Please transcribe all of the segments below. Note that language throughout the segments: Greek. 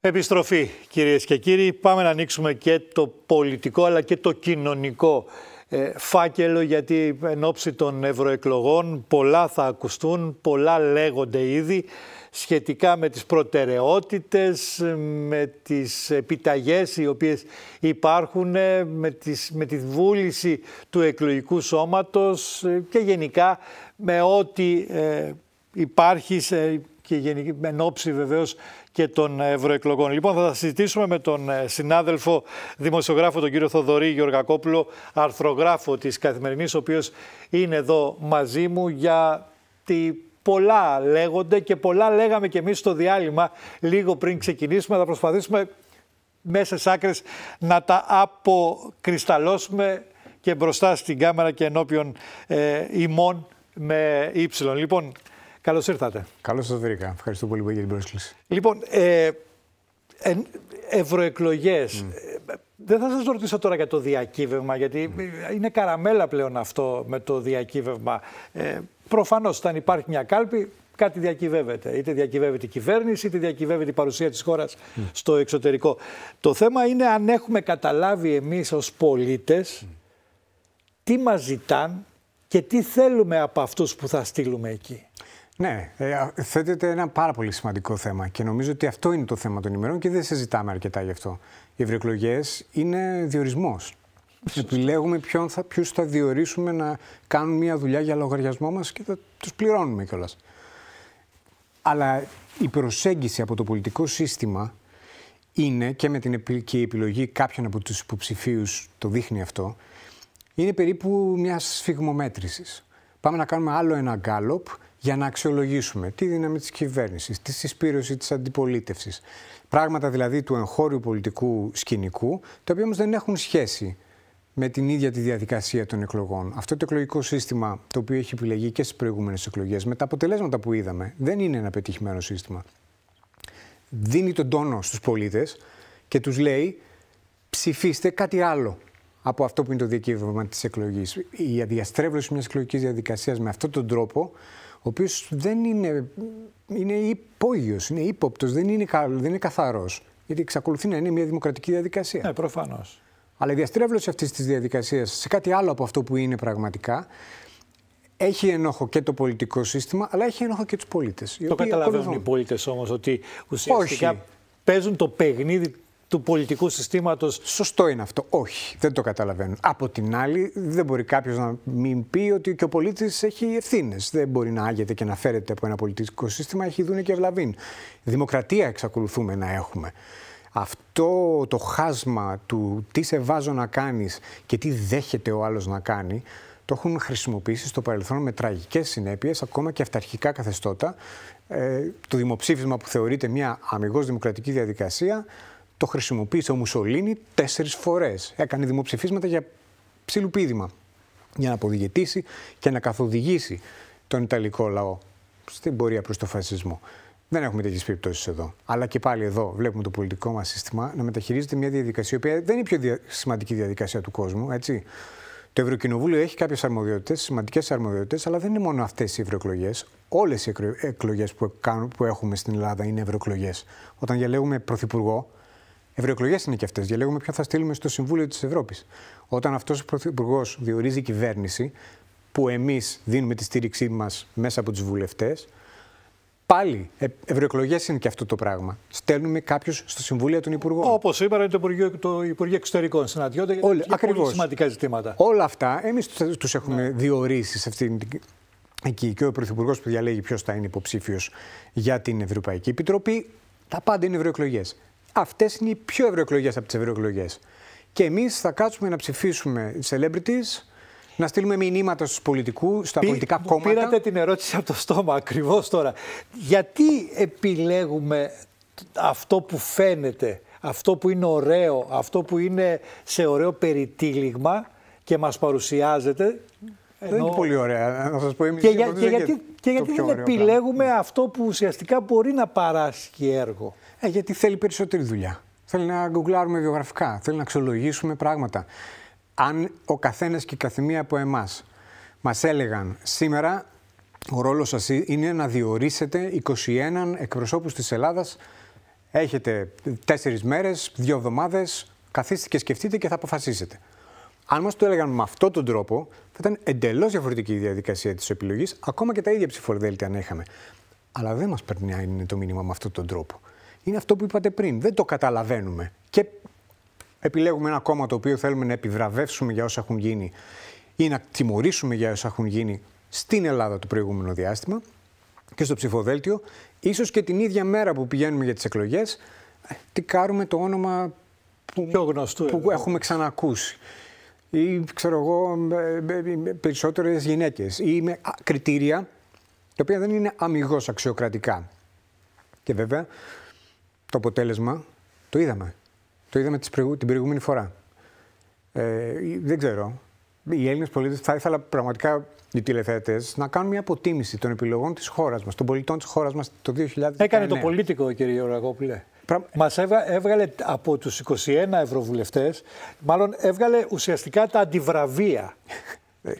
Επιστροφή κυρίες και κύριοι. Πάμε να ανοίξουμε και το πολιτικό αλλά και το κοινωνικό ε, φάκελο γιατί εν ώψη των ευρωεκλογών πολλά θα ακουστούν, πολλά λέγονται ήδη σχετικά με τις προτεραιότητες, με τις επιταγές οι οποίες υπάρχουν, ε, με, τις, με τη βούληση του εκλογικού σώματος ε, και γενικά με ό,τι υπάρχει και εν ώψη βεβαίως και των ε, ευρωεκλογών. Λοιπόν, θα συζητήσουμε με τον ε, συνάδελφο δημοσιογράφο, τον κύριο Θοδωρή Γεωργακόπουλο, αρθρογράφο της Καθημερινής, ο οποίος είναι εδώ μαζί μου για τη πολλά λέγονται και πολλά λέγαμε και εμείς στο διάλειμμα λίγο πριν ξεκινήσουμε. Θα προσπαθήσουμε μέσα σ' άκρες να τα αποκρισταλώσουμε και μπροστά στην κάμερα και ενώπιον ε, ημών με ύψιλον. Ε. Λοιπόν, Καλώς ήρθατε. Καλώς σας βρήκα. Ευχαριστώ πολύ για την πρόσκληση. Λοιπόν, ε, ε, ευρωεκλογέ. Mm. Δεν θα σας ρωτήσω τώρα για το διακύβευμα, γιατί mm. είναι καραμέλα πλέον αυτό με το διακύβευμα. Ε, προφανώς, όταν υπάρχει μια κάλπη, κάτι διακυβεύεται. Είτε διακυβεύεται η κυβέρνηση, είτε διακυβεύεται η παρουσία της χώρας στο εξωτερικό. Το θέμα είναι αν έχουμε καταλάβει εμείς ως πολίτες τι μας ζητάν και τι θέλουμε από αυτούς που θα στείλουμε εκεί. Ναι, ε, θέτεται ένα πάρα πολύ σημαντικό θέμα και νομίζω ότι αυτό είναι το θέμα των ημερών και δεν συζητάμε αρκετά γι' αυτό. Οι ευρωεκλογές είναι διορισμός. Επιλέγουμε ποιους θα, διορίσουμε να κάνουν μια δουλειά για λογαριασμό μας και θα τους πληρώνουμε κιόλας. Αλλά η προσέγγιση από το πολιτικό σύστημα είναι και με την και η επιλογή κάποιων από τους υποψηφίους το δείχνει αυτό, είναι περίπου μια σφιγμομέτρησης. Πάμε να κάνουμε άλλο ένα γκάλοπ για να αξιολογήσουμε τη δύναμη της κυβέρνησης, της συσπήρωση της αντιπολίτευσης. Πράγματα δηλαδή του εγχώριου πολιτικού σκηνικού, τα οποία όμως δεν έχουν σχέση με την ίδια τη διαδικασία των εκλογών. Αυτό το εκλογικό σύστημα το οποίο έχει επιλεγεί και στις προηγούμενες εκλογές, με τα αποτελέσματα που είδαμε, δεν είναι ένα πετυχημένο σύστημα. Δίνει τον τόνο στους πολίτες και τους λέει ψηφίστε κάτι άλλο από αυτό που είναι το διακύβευμα της εκλογής. Η αδιαστρέβλωση μιας εκλογικής διαδικασίας με αυτόν τον τρόπο ο οποίος δεν είναι, είναι υπόγειος, είναι ύποπτος, δεν είναι, δεν είναι καθαρός. Γιατί εξακολουθεί να είναι μια δημοκρατική διαδικασία. Ναι, προφανώς. Αλλά η διαστρέβλωση αυτής της διαδικασίας σε κάτι άλλο από αυτό που είναι πραγματικά, έχει ενόχο και το πολιτικό σύστημα, αλλά έχει ενόχο και τους πολίτες. Το καταλαβαίνουν οι πολίτες όμως ότι ουσιαστικά παίζουν το παιχνίδι του πολιτικού συστήματος. Σωστό είναι αυτό. Όχι, δεν το καταλαβαίνω. Από την άλλη, δεν μπορεί κάποιος να μην πει ότι και ο πολίτης έχει ευθύνες. Δεν μπορεί να άγεται και να φέρεται από ένα πολιτικό σύστημα, έχει δούνε και ευλαβήν. Δημοκρατία εξακολουθούμε να έχουμε. Αυτό το χάσμα του τι σε βάζω να κάνεις και τι δέχεται ο άλλος να κάνει, το έχουν χρησιμοποιήσει στο παρελθόν με τραγικές συνέπειες, ακόμα και αυταρχικά καθεστώτα. Ε, το δημοψήφισμα που θεωρείται μια αμυγός δημοκρατική διαδικασία, το χρησιμοποίησε ο Μουσολίνη τέσσερις φορές. Έκανε δημοψηφίσματα για ψηλουπίδημα. Για να αποδηγητήσει και να καθοδηγήσει τον Ιταλικό λαό στην πορεία προς το φασισμό. Δεν έχουμε τέτοιες περιπτώσεις εδώ. Αλλά και πάλι εδώ βλέπουμε το πολιτικό μας σύστημα να μεταχειρίζεται μια διαδικασία, η οποία δεν είναι η πιο σημαντική διαδικασία του κόσμου, έτσι. Το Ευρωκοινοβούλιο έχει κάποιες αρμοδιότητες, σημαντικές αρμοδιότητες, αλλά δεν είναι μόνο αυτές οι ευρωεκλογές. Όλες οι εκλογές που, που έχουμε στην Ελλάδα είναι ευρωεκλογές. Όταν διαλέγουμε πρωθυπουργό, Ευρωεκλογές είναι και αυτές. Διαλέγουμε ποιον θα στείλουμε στο Συμβούλιο της Ευρώπης. Όταν αυτός ο Πρωθυπουργός διορίζει κυβέρνηση, που εμείς δίνουμε τη στήριξή μας μέσα από τους βουλευτές, Πάλι, ε, ευρωεκλογές είναι και αυτό το πράγμα. Στέλνουμε κάποιους στο Συμβούλιο των Υπουργών. Όπως σήμερα το Υπουργείο, το Υπουργείο Εξωτερικών συναντιόνται για ακριβώς. πολύ σημαντικά ζητήματα. Όλα αυτά εμείς τους έχουμε ναι. διορίσει σε αυτήν εκεί. Και ο Πρωθυπουργός που διαλέγει ποιος θα είναι υποψήφιος για την Ευρωπαϊκή Επιτροπή. Τα πάντα είναι ευρωεκλογές. Αυτές είναι οι πιο ευρωεκλογές από τις ευρωεκλογές. Και εμείς θα κάτσουμε να ψηφίσουμε celebrities, να στείλουμε μηνύματα στους πολιτικού, στα πολιτικά κόμματα. Πήρατε την ερώτηση από το στόμα ακριβώς τώρα. Γιατί επιλέγουμε αυτό που φαίνεται, αυτό που είναι ωραίο, αυτό που είναι σε ωραίο περιτύλιγμα και μας παρουσιάζεται ενώ... Δεν είναι πολύ ωραία, να σας πω. και, για, και, γιατί, γιατί δεν επιλέγουμε αυτό που ουσιαστικά μπορεί να παράσχει έργο. Ε, γιατί θέλει περισσότερη δουλειά. Θέλει να γκουγκλάρουμε βιογραφικά, θέλει να αξιολογήσουμε πράγματα. Αν ο καθένας και η καθημεία από εμάς μας έλεγαν σήμερα ο ρόλος σας είναι να διορίσετε 21 εκπροσώπους της Ελλάδας. Έχετε τέσσερις μέρες, δύο εβδομάδες, καθίστε και σκεφτείτε και θα αποφασίσετε. Αν μας το έλεγαν με αυτόν τον τρόπο, θα ήταν εντελώς διαφορετική η διαδικασία της επιλογής, ακόμα και τα ίδια ψηφοδέλτια αν είχαμε. Αλλά δεν μας περνάει το μήνυμα με αυτόν τον τρόπο είναι αυτό που είπατε πριν. Δεν το καταλαβαίνουμε. Και επιλέγουμε ένα κόμμα το οποίο θέλουμε να επιβραβεύσουμε για όσα έχουν γίνει ή να τιμωρήσουμε για όσα έχουν γίνει στην Ελλάδα το προηγούμενο διάστημα και στο ψηφοδέλτιο, ίσως και την ίδια μέρα που πηγαίνουμε για τις εκλογές, ε, τικάρουμε το όνομα που, που ε, ε, έχουμε ξανακούσει. Ή, ξέρω εγώ, περισσότερες γυναίκες. Ή με κριτήρια τα οποία δεν είναι αμυγός αξιοκρατικά. Και βέβαια, το αποτέλεσμα το είδαμε. Το είδαμε την προηγούμενη φορά. Ε, δεν ξέρω. Οι Έλληνες πολίτες θα ήθελα πραγματικά οι τηλεθεατές να κάνουν μια αποτίμηση των επιλογών της χώρας μας, των πολιτών της χώρας μας το 2019. Έκανε το πολίτικο, κύριε Ραγόπουλε. Πρα... Μα έβγαλε από τους 21 ευρωβουλευτές, μάλλον έβγαλε ουσιαστικά τα αντιβραβεία.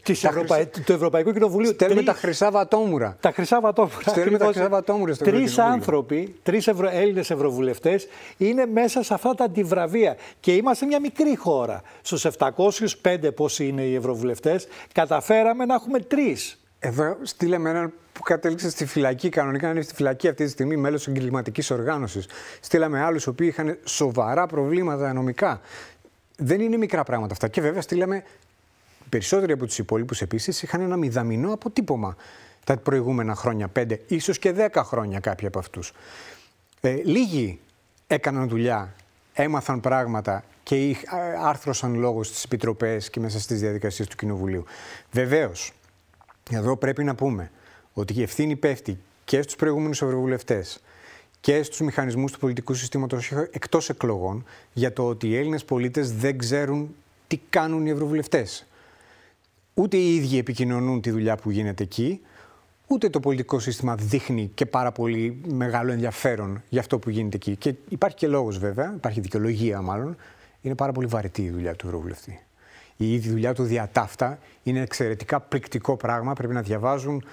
Της Ευρωπα... του Ευρωπαϊκού Κοινοβουλίου. Στέλνουμε τα χρυσά βατόμουρα. Τα χρυσά βατόμουρα. Στέλνουμε τα χρυσά βατόμουρα στο Τρει άνθρωποι, τρεις ευρω... Έλληνες ευρωβουλευτές, είναι μέσα σε αυτά τα αντιβραβεία. Και είμαστε μια μικρή χώρα. Στους 705, πόσοι είναι οι ευρωβουλευτές, καταφέραμε να έχουμε τρεις. Εδώ στείλαμε έναν που κατέληξε στη φυλακή, κανονικά είναι στη φυλακή αυτή τη στιγμή, μέλος εγκληματικής οργάνωσης. Στείλαμε άλλους οι οποίοι είχαν σοβαρά προβλήματα νομικά. Δεν είναι μικρά πράγματα αυτά. Και βέβαια στείλαμε οι περισσότεροι από τους υπόλοιπους επίσης είχαν ένα μηδαμινό αποτύπωμα τα προηγούμενα χρόνια, Πέντε, ίσως και 10 χρόνια κάποιοι από αυτούς. Ε, λίγοι έκαναν δουλειά, έμαθαν πράγματα και άρθρωσαν λόγο στις επιτροπές και μέσα στις διαδικασίες του Κοινοβουλίου. Βεβαίως, εδώ πρέπει να πούμε ότι η ευθύνη πέφτει και στους προηγούμενους ευρωβουλευτές και στους μηχανισμούς του πολιτικού συστήματος, εκτός εκλογών για το ότι οι Έλληνες πολίτες δεν ξέρουν τι κάνουν οι ευρωβουλευτές. Ούτε οι ίδιοι επικοινωνούν τη δουλειά που γίνεται εκεί, ούτε το πολιτικό σύστημα δείχνει και πάρα πολύ μεγάλο ενδιαφέρον για αυτό που γίνεται εκεί. Και υπάρχει και λόγος βέβαια, υπάρχει δικαιολογία μάλλον. Είναι πάρα πολύ βαρετή η δουλειά του Ευρωβουλευτή. Η ίδια δουλειά του διατάφτα είναι εξαιρετικά πληκτικό πράγμα. Πρέπει να διαβάζουν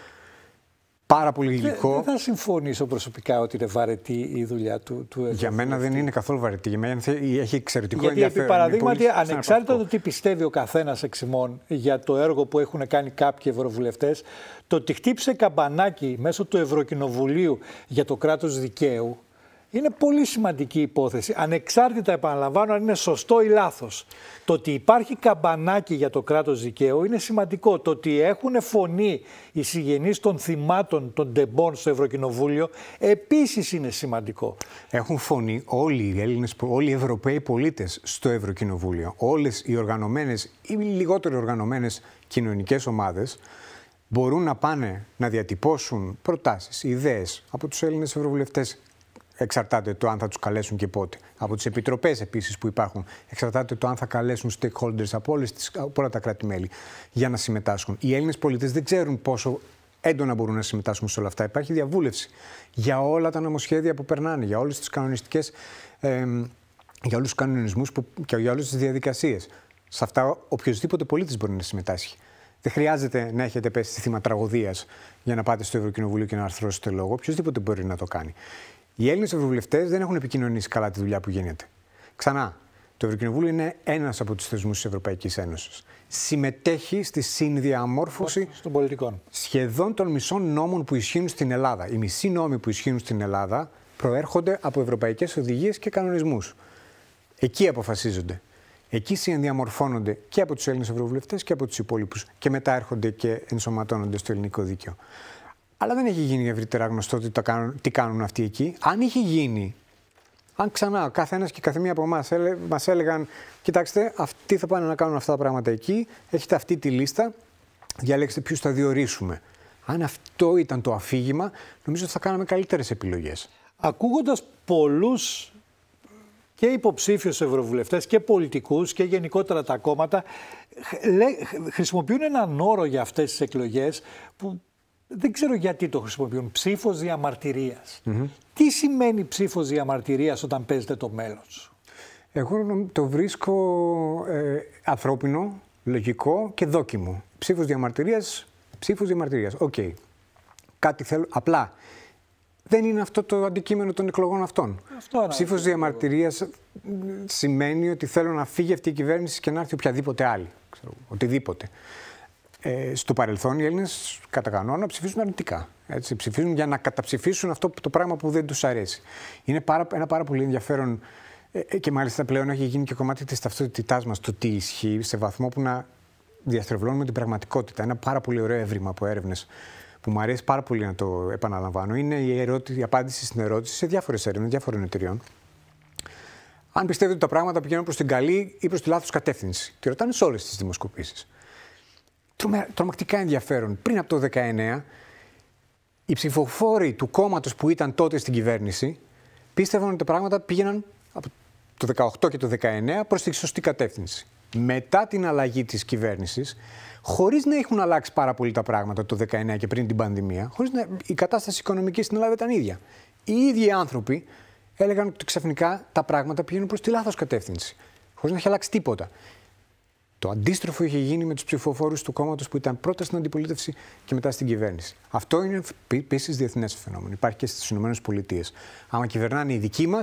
πάρα πολύ Δεν, θα συμφωνήσω προσωπικά ότι είναι βαρετή η δουλειά του. του για μένα δεν είναι καθόλου βαρετή. Για μένα έχει εξαιρετικό Γιατί, ενδιαφέρον. Γιατί, παραδείγματι, ανεξάρτητα το τι πιστεύει ο καθένας εξ για το έργο που έχουν κάνει κάποιοι ευρωβουλευτές, το ότι χτύπησε καμπανάκι μέσω του Ευρωκοινοβουλίου για το κράτος δικαίου είναι πολύ σημαντική υπόθεση. Ανεξάρτητα, επαναλαμβάνω, αν είναι σωστό ή λάθος. Το ότι υπάρχει καμπανάκι για το κράτος δικαίου είναι σημαντικό. Το ότι έχουν φωνή οι συγγενείς των θυμάτων των τεμπών στο Ευρωκοινοβούλιο επίσης είναι σημαντικό. Έχουν φωνή όλοι οι Έλληνες, όλοι οι Ευρωπαίοι πολίτες στο Ευρωκοινοβούλιο. Όλες οι οργανωμένες ή λιγότερο οργανωμένες κοινωνικές ομάδες μπορούν να πάνε να διατυπώσουν προτάσεις, ιδέες από τους Έλληνες Ευρωβουλευτές Εξαρτάται το αν θα τους καλέσουν και πότε. Από τις επιτροπές επίσης που υπάρχουν. Εξαρτάται το αν θα καλέσουν stakeholders από, όλες τις, όλα τα κράτη-μέλη για να συμμετάσχουν. Οι Έλληνες πολίτες δεν ξέρουν πόσο έντονα μπορούν να συμμετάσχουν σε όλα αυτά. Υπάρχει διαβούλευση για όλα τα νομοσχέδια που περνάνε, για όλες τις κανονιστικές. για όλους τους κανονισμούς και για όλες τις διαδικασίες. Σε αυτά, οποιοδήποτε πολίτης μπορεί να συμμετάσχει. Δεν χρειάζεται να έχετε πέσει θύμα τραγωδίας για να πάτε στο Ευρωκοινοβούλιο και να αρθρώσετε λόγο. Οποιοδήποτε μπορεί να το κάνει. Οι Έλληνες ευρωβουλευτές δεν έχουν επικοινωνήσει καλά τη δουλειά που γίνεται. Ξανά, το Ευρωκοινοβούλιο είναι ένας από τους θεσμούς της Ευρωπαϊκής Ένωσης. Συμμετέχει στη συνδιαμόρφωση των πολιτικών. σχεδόν των μισών νόμων που ισχύουν στην Ελλάδα. Οι μισοί νόμοι που ισχύουν στην Ελλάδα προέρχονται από ευρωπαϊκές οδηγίες και κανονισμούς. Εκεί αποφασίζονται. Εκεί συνδιαμορφώνονται και από τους Έλληνες Ευρωβουλευτές και από τους υπόλοιπους. Και μετά έρχονται και ενσωματώνονται στο ελληνικό δίκαιο αλλά δεν έχει γίνει ευρύτερα γνωστό τι, κάνουν, τι κάνουν αυτοί εκεί. Αν είχε γίνει, αν ξανά ο καθένας και καθεμία από εμάς μας έλεγαν, κοιτάξτε, αυτοί θα πάνε να κάνουν αυτά τα πράγματα εκεί, έχετε αυτή τη λίστα, διαλέξτε ποιους θα διορίσουμε. Αν αυτό ήταν το αφήγημα, νομίζω ότι θα κάναμε καλύτερες επιλογές. Ακούγοντας πολλούς και υποψήφιους ευρωβουλευτές και πολιτικούς και γενικότερα τα κόμματα, χρησιμοποιούν έναν όρο για αυτές τις εκλογές που δεν ξέρω γιατί το χρησιμοποιούν, ψήφος Τι σημαίνει ψήφος διαμαρτυρίας όταν παίζετε το μέλος. Εγώ το βρίσκω ε, ανθρώπινο, λογικό και δόκιμο. Ψήφος διαμαρτυρίας, ψήφος διαμαρτυρίας. Οκ. Κάτι θέλω. Απλά δεν είναι αυτό το αντικείμενο των εκλογών αυτών. Αυτό Ψήφος διαμαρτυρίας σημαίνει ότι θέλω να φύγει αυτή η κυβέρνηση και να έρθει οποιαδήποτε άλλη. Ξέρω, οτιδήποτε. Ε, στο παρελθόν οι Έλληνες κατά κανόνα ψηφίζουν αρνητικά. Έτσι, ψηφίζουν για να καταψηφίσουν αυτό το πράγμα που δεν τους αρέσει. Είναι πάρα, ένα πάρα πολύ ενδιαφέρον ε, ε και μάλιστα πλέον έχει γίνει και κομμάτι της ταυτότητάς μας το τι ισχύει σε βαθμό που να διαστρεβλώνουμε την πραγματικότητα. Ένα πάρα πολύ ωραίο έβριμα από έρευνες που μου αρέσει πάρα πολύ να το επαναλαμβάνω είναι η, ερώτηση, η απάντηση στην ερώτηση σε διάφορες έρευνες διάφορων εταιριών. Αν πιστεύετε ότι τα πράγματα πηγαίνουν προς την καλή ή προς τη λάθος κατεύθυνση. Τη ρωτάνε σε όλες τις δημοσκοπήσεις τρομακτικά ενδιαφέρον. Πριν από το 19, οι ψηφοφόροι του κόμματος που ήταν τότε στην κυβέρνηση πίστευαν ότι τα πράγματα πήγαιναν από το 18 και το 19 προς τη σωστή κατεύθυνση. Μετά την αλλαγή της κυβέρνησης, χωρίς να έχουν αλλάξει πάρα πολύ τα πράγματα το 19 και πριν την πανδημία, χωρίς να... η κατάσταση οικονομική στην Ελλάδα ήταν ίδια. Οι ίδιοι άνθρωποι έλεγαν ότι ξαφνικά τα πράγματα πήγαιναν προς τη λάθος κατεύθυνση. Χωρίς να έχει αλλάξει τίποτα. Το αντίστροφο είχε γίνει με τους ψηφοφόρους του κόμματος που ήταν πρώτα στην αντιπολίτευση και μετά στην κυβέρνηση. Αυτό είναι επίση διεθνές φαινόμενο. Υπάρχει και στις ΗΠΑ. Αν κυβερνάνε οι δικοί μας,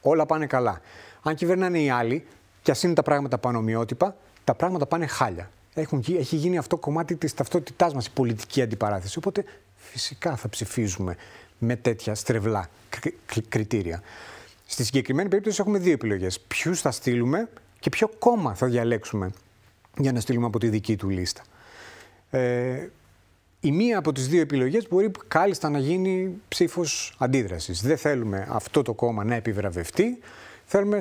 όλα πάνε καλά. Αν κυβερνάνε οι άλλοι, και ας είναι τα πράγματα πανομοιότυπα, τα πράγματα πάνε χάλια. Έχουν, έχει γίνει αυτό κομμάτι της ταυτότητάς μας, η πολιτική αντιπαράθεση. Οπότε φυσικά θα ψηφίζουμε με τέτοια στρεβλά κριτήρια. Στη συγκεκριμένη περίπτωση έχουμε δύο επιλογές. Ποιους θα στείλουμε και ποιο κόμμα θα διαλέξουμε για να στείλουμε από τη δική του λίστα. Ε, η μία από τις δύο επιλογές μπορεί κάλλιστα να γίνει ψήφος αντίδρασης. Δεν θέλουμε αυτό το κόμμα να επιβραβευτεί, θέλουμε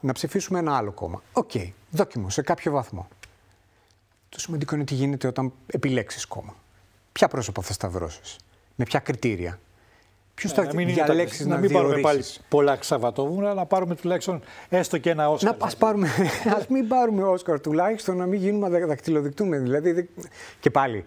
να ψηφίσουμε ένα άλλο κόμμα. Οκ, okay, δόκιμο, σε κάποιο βαθμό. Το σημαντικό είναι τι γίνεται όταν επιλέξεις κόμμα. Ποια πρόσωπα θα σταυρώσεις, με ποια κριτήρια, Ποιος ε, θα διαλέξει να, να μην πάρουμε πάλι πολλά Ξαβατόβουνα, να πάρουμε τουλάχιστον έστω και ένα Όσκαρ. Να ας, πάρουμε, μην πάρουμε Όσκαρ τουλάχιστον, να μην γίνουμε δακτυλοδεικτούμενοι. Δηλαδή, και πάλι,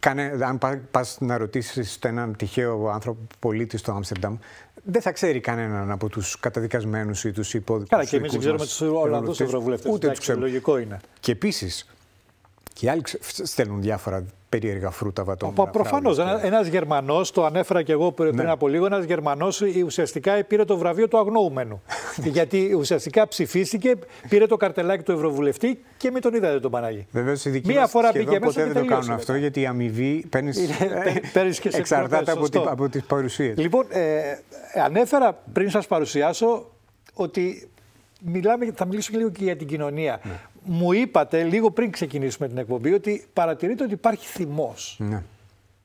κάνε, αν πα να ρωτήσεις έναν τυχαίο άνθρωπο πολίτη στο Άμστερνταμ, δεν θα ξέρει κανέναν από τους καταδικασμένους ή τους υπόδικου. Καλά, και εμείς δεν ξέρουμε τους Ολλανδούς Ευρωβουλευτές. Ούτε τους ξέρουμε. είναι. Και επίσης, και άλλοι στέλνουν διάφορα περίεργα φρούτα βατώμενα. Προφανώ. Ένα Γερμανός, το ανέφερα και εγώ πριν ναι. από λίγο, ένας Γερμανός ε, ουσιαστικά ε, πήρε το βραβείο του αγνοούμενου. Ναι. Γιατί ουσιαστικά ψηφίστηκε, πήρε το καρτελάκι του Ευρωβουλευτή και μην τον είδατε τον Παναγί. Βεβαίως οι δική Μία φορά πήγε ποτέ δεν το κάνουν αυτό, γιατί η αμοιβή παίρνεις. Ε, και Εξαρτάται από, από τις παρουσίες. Λοιπόν, ανέφερα πριν σας παρουσιάσω ότι μιλάμε, θα μιλήσουμε λίγο και για την κοινωνία. Ναι μου είπατε λίγο πριν ξεκινήσουμε την εκπομπή ότι παρατηρείτε ότι υπάρχει θυμός. Ναι.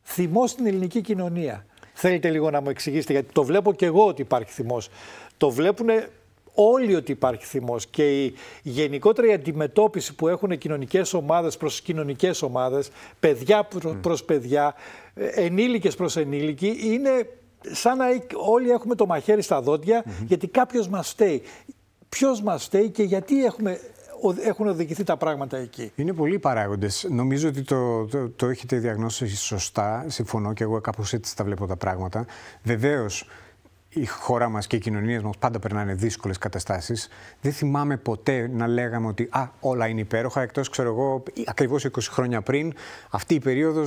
Θυμός στην ελληνική κοινωνία. Θέλετε λίγο να μου εξηγήσετε, γιατί το βλέπω και εγώ ότι υπάρχει θυμός. Το βλέπουν όλοι ότι υπάρχει θυμός και η γενικότερη αντιμετώπιση που έχουν κοινωνικές ομάδες προς κοινωνικές ομάδες, παιδιά προς παιδιά, ε, ενήλικες προς ενήλικοι, είναι σαν να όλοι έχουμε το μαχαίρι στα δόντια γιατί κάποιος μας φταίει. Ποιος μας φταίει και γιατί έχουμε έχουν οδηγηθεί τα πράγματα εκεί. Είναι πολλοί παράγοντες. Νομίζω ότι το, το, έχετε διαγνώσει σωστά. Συμφωνώ και εγώ κάπως έτσι τα βλέπω τα πράγματα. Βεβαίως, η χώρα μας και οι κοινωνίες μας πάντα περνάνε δύσκολες καταστάσεις. Δεν θυμάμαι ποτέ να λέγαμε ότι α, όλα είναι υπέροχα, εκτός ξέρω εγώ, ακριβώς 20 χρόνια πριν, αυτή η περίοδος.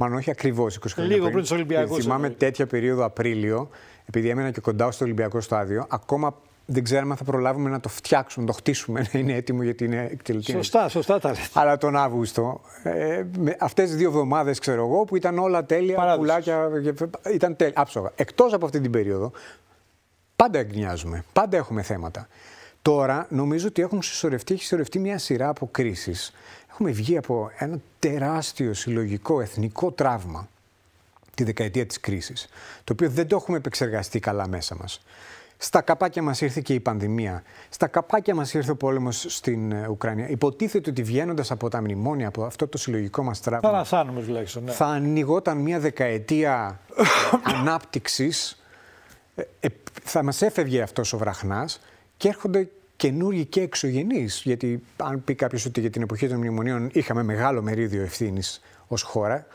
Μάλλον όχι ακριβώς 20 χρόνια πριν. Λίγο πριν τους Ολυμπιακούς. Θυμάμαι τέτοια περίοδο Απρίλιο, επειδή έμενα και κοντά στο Ολυμπιακό Στάδιο, ακόμα δεν ξέρουμε αν θα προλάβουμε να το φτιάξουμε, να το χτίσουμε, να είναι έτοιμο γιατί είναι εκτελεστικό. Σωστά, σωστά τα λέτε. Αλλά τον Αύγουστο, ε, αυτές τις δύο εβδομάδες, ξέρω εγώ, που ήταν όλα τέλεια, Παράδοσης. πουλάκια. Ήταν τέλεια. Άψογα. Εκτός από αυτή την περίοδο, πάντα εγκρινιάζουμε, πάντα έχουμε θέματα. Τώρα νομίζω ότι έχουν συσσωρευτεί, έχει συσσωρευτεί μια σειρά από κρίσεις. Έχουμε βγει από ένα τεράστιο συλλογικό εθνικό τραύμα τη δεκαετία της κρίσης, το οποίο δεν το έχουμε επεξεργαστεί καλά μέσα μας. Στα καπάκια μας ήρθε και η πανδημία. Στα καπάκια μας ήρθε ο πόλεμος στην ε, Ουκρανία. Υποτίθεται ότι βγαίνοντας από τα μνημόνια, από αυτό το συλλογικό μας τράπεζα. Παρασάνουμε τουλάχιστον. Ναι. Θα ανοιγόταν μια δεκαετία ανάπτυξης. Ε, ε, θα μας έφευγε αυτός ο βραχνάς και έρχονται καινούργοι και εξωγενείς. Γιατί, αν πει κάποιος ότι για την εποχή των μνημονίων είχαμε μεγάλο μερίδιο ευθύνης ως χώρα,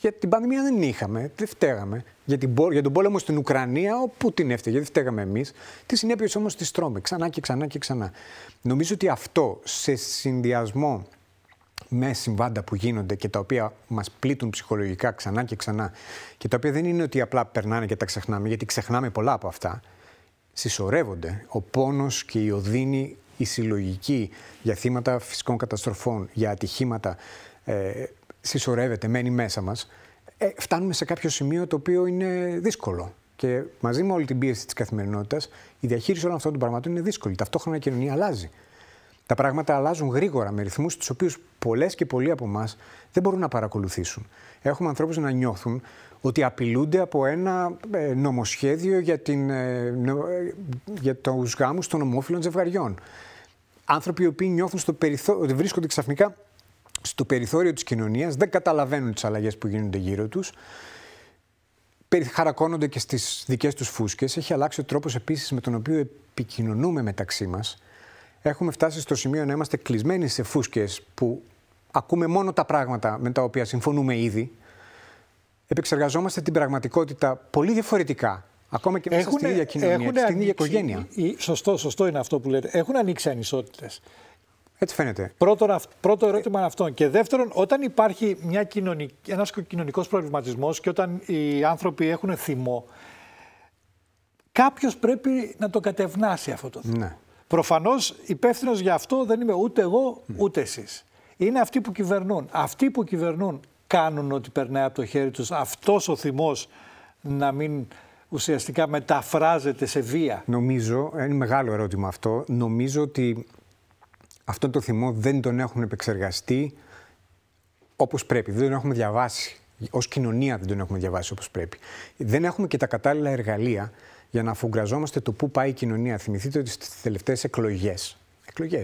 για την πανδημία δεν είχαμε, δεν φταίγαμε για, την, για τον πόλεμο στην Ουκρανία, όπου την έφταιγε, δεν φταίγαμε εμείς. Τι συνέπειες όμως τη τρώμε ξανά και ξανά και ξανά. Νομίζω ότι αυτό σε συνδυασμό με συμβάντα που γίνονται και τα οποία μας πλήττουν ψυχολογικά ξανά και ξανά και τα οποία δεν είναι ότι απλά περνάνε και τα ξεχνάμε, γιατί ξεχνάμε πολλά από αυτά. Συσσωρεύονται ο πόνος και η οδύνη, η συλλογική για θύματα φυσικών καταστροφών, για ατυχήματα. Ε, συσσωρεύεται, μένει μέσα μας ε, φτάνουμε σε κάποιο σημείο το οποίο είναι δύσκολο. Και μαζί με όλη την πίεση της καθημερινότητας, η διαχείριση όλων αυτών των πραγμάτων είναι δύσκολη. Ταυτόχρονα η κοινωνία αλλάζει. Τα πράγματα αλλάζουν γρήγορα με ρυθμούς τους οποίους πολλές και πολλοί από εμάς δεν μπορούν να παρακολουθήσουν. Έχουμε ανθρώπους να νιώθουν ότι απειλούνται από ένα ε, νομοσχέδιο για, την, ε, ε, για τους γάμους των ομόφυλων ζευγαριών. Άνθρωποι οι οποίοι νιώθουν στο περιθώριο ότι βρίσκονται ξαφνικά στο περιθώριο της κοινωνίας, δεν καταλαβαίνουν τις αλλαγές που γίνονται γύρω τους, χαρακώνονται και στις δικές τους φούσκες. Έχει αλλάξει ο τρόπος επίσης με τον οποίο επικοινωνούμε μεταξύ μας. Έχουμε φτάσει στο σημείο να είμαστε κλεισμένοι σε φούσκες που ακούμε μόνο τα πράγματα με τα οποία συμφωνούμε ήδη. Επεξεργαζόμαστε την πραγματικότητα πολύ διαφορετικά Ακόμα και μέσα στην ίδια κοινωνία, στην ίδια οικογένεια. Σωστό, σωστό είναι αυτό που λέτε. Έχουν ανοίξει ανισότητες. Έτσι φαίνεται. Πρώτο, πρώτο ερώτημα είναι αυτό. Και δεύτερον, όταν υπάρχει ένα κοινωνικό ένας και όταν οι άνθρωποι έχουν θυμό, κάποιος πρέπει να το κατευνάσει αυτό το θυμό. Ναι. Προφανώς υπεύθυνος για αυτό δεν είμαι ούτε εγώ ούτε εσείς. Είναι αυτοί που κυβερνούν. Αυτοί που κυβερνούν κάνουν ότι περνάει από το χέρι τους αυτός ο θυμός να μην ουσιαστικά μεταφράζεται σε βία. Νομίζω, είναι μεγάλο ερώτημα αυτό, νομίζω ότι αυτό το θυμό δεν τον έχουν επεξεργαστεί όπως πρέπει. Δεν τον έχουμε διαβάσει. Ως κοινωνία δεν τον έχουμε διαβάσει όπως πρέπει. Δεν έχουμε και τα κατάλληλα εργαλεία για να αφουγκραζόμαστε το πού πάει η κοινωνία. Θυμηθείτε ότι στις τελευταίες εκλογές. Εκλογές.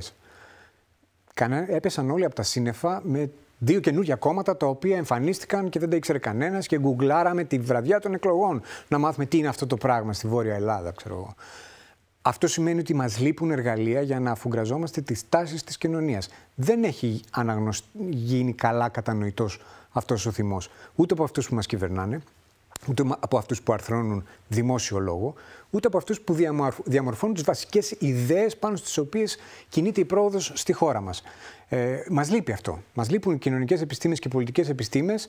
Έπεσαν όλοι από τα σύννεφα με δύο καινούργια κόμματα τα οποία εμφανίστηκαν και δεν τα ήξερε κανένας και γκουγκλάραμε τη βραδιά των εκλογών να μάθουμε τι είναι αυτό το πράγμα στη Βόρεια Ελλάδα, ξέρω εγώ. Αυτό σημαίνει ότι μας λείπουν εργαλεία για να αφουγκραζόμαστε τις τάσεις της κοινωνίας. Δεν έχει αναγνωσ... γίνει καλά κατανοητός αυτός ο θυμός. Ούτε από αυτούς που μας κυβερνάνε, ούτε από αυτούς που αρθρώνουν δημόσιο λόγο, ούτε από αυτούς που διαμορφώνουν τις βασικές ιδέες πάνω στις οποίες κινείται η πρόοδος στη χώρα μας. Ε, μας λείπει αυτό. Μας λείπουν οι κοινωνικές επιστήμες και οι πολιτικές επιστήμες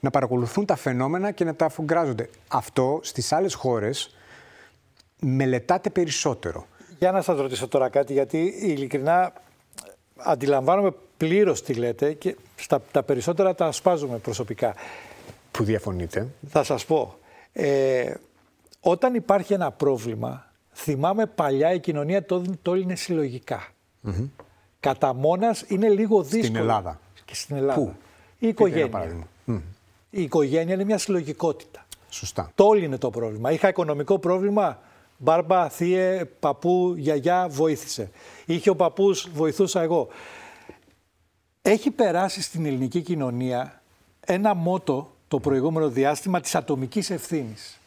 να παρακολουθούν τα φαινόμενα και να τα αφουγκράζονται. Αυτό στις άλλες χώρες μελετάτε περισσότερο. Για να σας ρωτήσω τώρα κάτι, γιατί ειλικρινά ε, αντιλαμβάνομαι πλήρως τι λέτε και στα, τα περισσότερα τα ασπάζουμε προσωπικά. Που διαφωνείτε. Θα σας πω. Ε, όταν υπάρχει ένα πρόβλημα, θυμάμαι παλιά η κοινωνία το, το είναι συλλογικά. Mm Κατά μόνας είναι λίγο δύσκολο. Στην Ελλάδα. Και στην Ελλάδα. Πού. Η οικογένεια. Mm. Η οικογένεια είναι μια συλλογικότητα. Σωστά. Το είναι το πρόβλημα. Είχα οικονομικό πρόβλημα, Μπάρμπα, θείε, παππού, γιαγιά, βοήθησε. Είχε ο παππούς, βοηθούσα εγώ. Έχει περάσει στην ελληνική κοινωνία ένα μότο το προηγούμενο διάστημα της ατομικής ευθύνης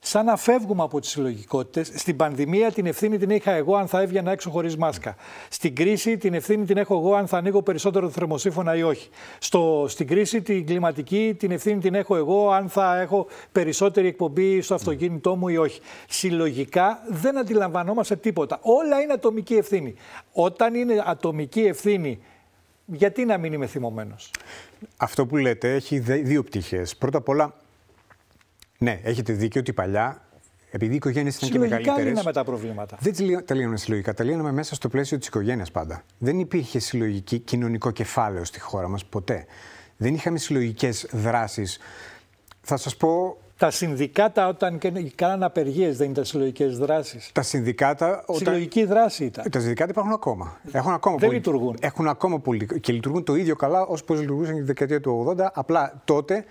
σαν να φεύγουμε από τις συλλογικότητες. Στην πανδημία την ευθύνη την είχα εγώ αν θα έβγαινα έξω χωρίς μάσκα. Στην κρίση την ευθύνη την έχω εγώ αν θα ανοίγω περισσότερο το θερμοσύφωνα ή όχι. Στο, στην κρίση την κλιματική την ευθύνη την έχω εγώ αν θα έχω περισσότερη εκπομπή στο αυτοκίνητό μου ή όχι. Συλλογικά δεν αντιλαμβανόμαστε τίποτα. Όλα είναι ατομική ευθύνη. Όταν είναι ατομική ευθύνη γιατί να μην είμαι θυμωμένος. Αυτό που λέτε έχει δύο πτυχές. Πρώτα απ' όλα ναι, έχετε δίκιο ότι παλιά επειδή οι οικογένειες ήταν και μεγαλύτερε. Συλλογικά τα προβλήματα. Δεν λύναμε συλλογικά. Τελείωναμε μέσα στο πλαίσιο της οικογένειας πάντα. Δεν υπήρχε συλλογική κοινωνικό κεφάλαιο στη χώρα μας ποτέ. Δεν είχαμε συλλογικές δράσεις. Θα σας πω. Τα συνδικάτα όταν κάνανε απεργίες δεν ήταν συλλογικές δράσεις. Τα συνδικάτα. Όταν... Συλλογική δράση ήταν. Τα συνδικάτα υπάρχουν ακόμα. Έχουν ακόμα δεν πολύ... λειτουργούν. Έχουν ακόμα πολύ... Και λειτουργούν το ίδιο καλά όσο πώς λειτουργούσαν τη δεκαετία του 80. Απλά τότε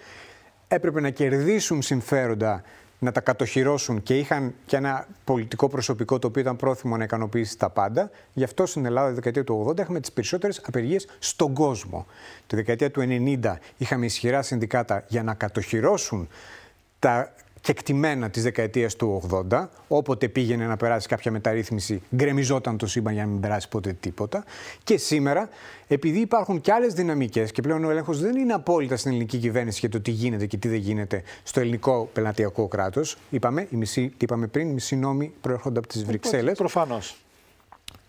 έπρεπε να κερδίσουν συμφέροντα, να τα κατοχυρώσουν και είχαν και ένα πολιτικό προσωπικό το οποίο ήταν πρόθυμο να ικανοποιήσει τα πάντα. Γι' αυτό στην Ελλάδα τη δεκαετία του 80 είχαμε τις περισσότερες απεργίες στον κόσμο. Τη δεκαετία του 90 είχαμε ισχυρά συνδικάτα για να κατοχυρώσουν τα κεκτημένα της δεκαετίας του 80, όποτε πήγαινε να περάσει κάποια μεταρρύθμιση, γκρεμιζόταν το σύμπαν για να μην περάσει ποτέ τίποτα. Και σήμερα, επειδή υπάρχουν και άλλες δυναμικές και πλέον ο έλεγχος δεν είναι απόλυτα στην ελληνική κυβέρνηση για το τι γίνεται και τι δεν γίνεται στο ελληνικό πελατειακό κράτος, είπαμε, η μισή, είπαμε πριν, μισή νόμη προέρχονται από τις ε, Βρυξέλλες. Προφανώ.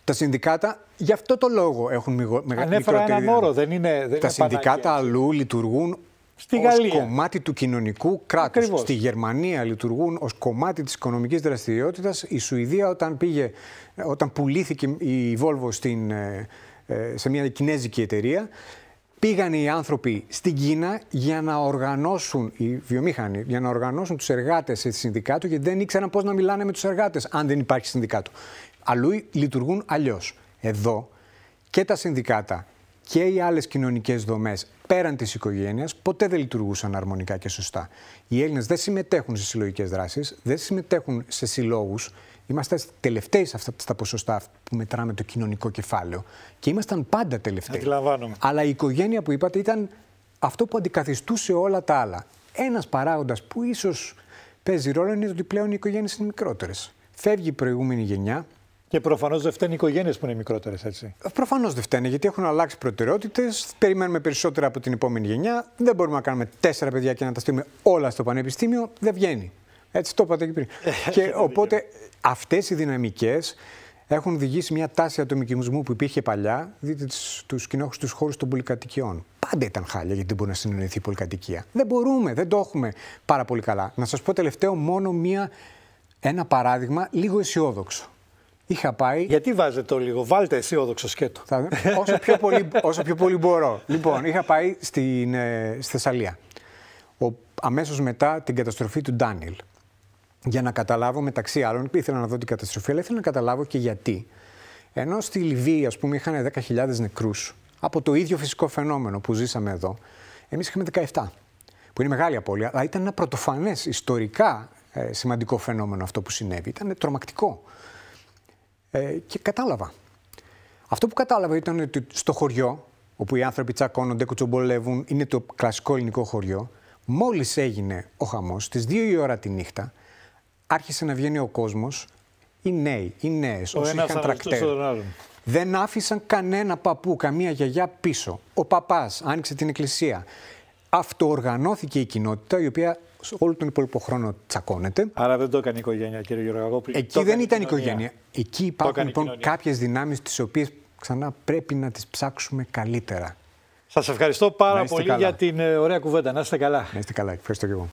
Τα συνδικάτα γι' αυτό το λόγο έχουν μεγάλη Ανέφερα δεν είναι. Δεν τα είναι συνδικάτα αλλού λειτουργούν Στη ως Γαλλία. κομμάτι του κοινωνικού κράτους. Στη Γερμανία λειτουργούν ως κομμάτι της οικονομικής δραστηριότητας. Η Σουηδία όταν, πήγε, όταν πουλήθηκε η Volvo στην, ε, ε, σε μια κινέζικη εταιρεία, πήγαν οι άνθρωποι στην Κίνα για να οργανώσουν, οι βιομήχανοι, για να οργανώσουν τους εργάτες σε συνδικάτο γιατί δεν ήξεραν πώς να μιλάνε με τους εργάτες αν δεν υπάρχει συνδικάτο. Αλλού λειτουργούν αλλιώς. Εδώ και τα συνδικάτα και οι άλλες κοινωνικές δομές πέραν της οικογένειας ποτέ δεν λειτουργούσαν αρμονικά και σωστά. Οι Έλληνες δεν συμμετέχουν σε συλλογικές δράσεις, δεν συμμετέχουν σε συλλόγους. Είμαστε τελευταίοι σε αυτά τα ποσοστά που μετράμε το κοινωνικό κεφάλαιο. Και ήμασταν πάντα τελευταίοι. Αντιλαμβάνομαι. Αλλά η οικογένεια που είπατε ήταν αυτό που αντικαθιστούσε όλα τα άλλα. Ένας παράγοντας που ίσως παίζει ρόλο είναι ότι πλέον οι οικογένειες είναι μικρότερες. Φεύγει η προηγούμενη γενιά, και προφανώς δεν φταίνει οι οικογένειες που είναι μικρότερες, έτσι. Προφανώς δεν φταίνει, γιατί έχουν αλλάξει προτεραιότητες. Περιμένουμε περισσότερα από την επόμενη γενιά. Δεν μπορούμε να κάνουμε τέσσερα παιδιά και να τα στείλουμε όλα στο πανεπιστήμιο. Δεν βγαίνει. Έτσι το είπατε και πριν. Ε, και οπότε αυτές οι δυναμικές έχουν οδηγήσει μια τάση ατομικισμού που υπήρχε παλιά. Δείτε του κοινόχρηστου χώρους των πολυκατοικιών. Πάντα ήταν χάλια γιατί δεν μπορεί να συνεννοηθεί η πολυκατοικία. Δεν μπορούμε, δεν το έχουμε πάρα πολύ καλά. Να σας πω τελευταίο μόνο μια, ένα παράδειγμα λίγο αισιόδοξο. Είχα πάει. Γιατί βάζετε το λίγο, βάλτε αισιόδοξο σκέτο. όσο, πιο πολύ, όσο πιο πολύ μπορώ. Λοιπόν, είχα πάει στην, ε, στη Θεσσαλία. Ο, αμέσως μετά την καταστροφή του Ντάνιλ. Για να καταλάβω μεταξύ άλλων, ήθελα να δω την καταστροφή, αλλά ήθελα να καταλάβω και γιατί. Ενώ στη Λιβύη, ας πούμε, είχαν 10.000 νεκρούς από το ίδιο φυσικό φαινόμενο που ζήσαμε εδώ, εμείς είχαμε 17, που είναι μεγάλη απώλεια, αλλά ήταν ένα πρωτοφανές ιστορικά ε, σημαντικό φαινόμενο αυτό που συνέβη. Ήταν τρομακτικό. Ε, και κατάλαβα. Αυτό που κατάλαβα ήταν ότι στο χωριό, όπου οι άνθρωποι τσακώνονται, κουτσομπολεύουν, είναι το κλασικό ελληνικό χωριό, μόλις έγινε ο χαμός, στις 2 η ώρα τη νύχτα, άρχισε να βγαίνει ο κόσμος, οι νέοι, οι νέες, όσοι είχαν τρακτέρ. Δεν άφησαν κανένα παππού, καμία γιαγιά πίσω. Ο παπάς άνοιξε την εκκλησία. Αυτοοργανώθηκε η κοινότητα, η οποία όλο τον υπόλοιπο χρόνο τσακώνεται. Άρα δεν το έκανε η οικογένεια, κύριε Γεωργακόπουλο. Εκεί δεν ήταν η οικογένεια. Εκεί υπάρχουν λοιπόν κάποιες δυνάμεις τις οποίες ξανά πρέπει να τις ψάξουμε καλύτερα. Σας ευχαριστώ πάρα πολύ για την ε, ωραία κουβέντα. Να είστε καλά. Να είστε καλά. Ευχαριστώ και εγώ.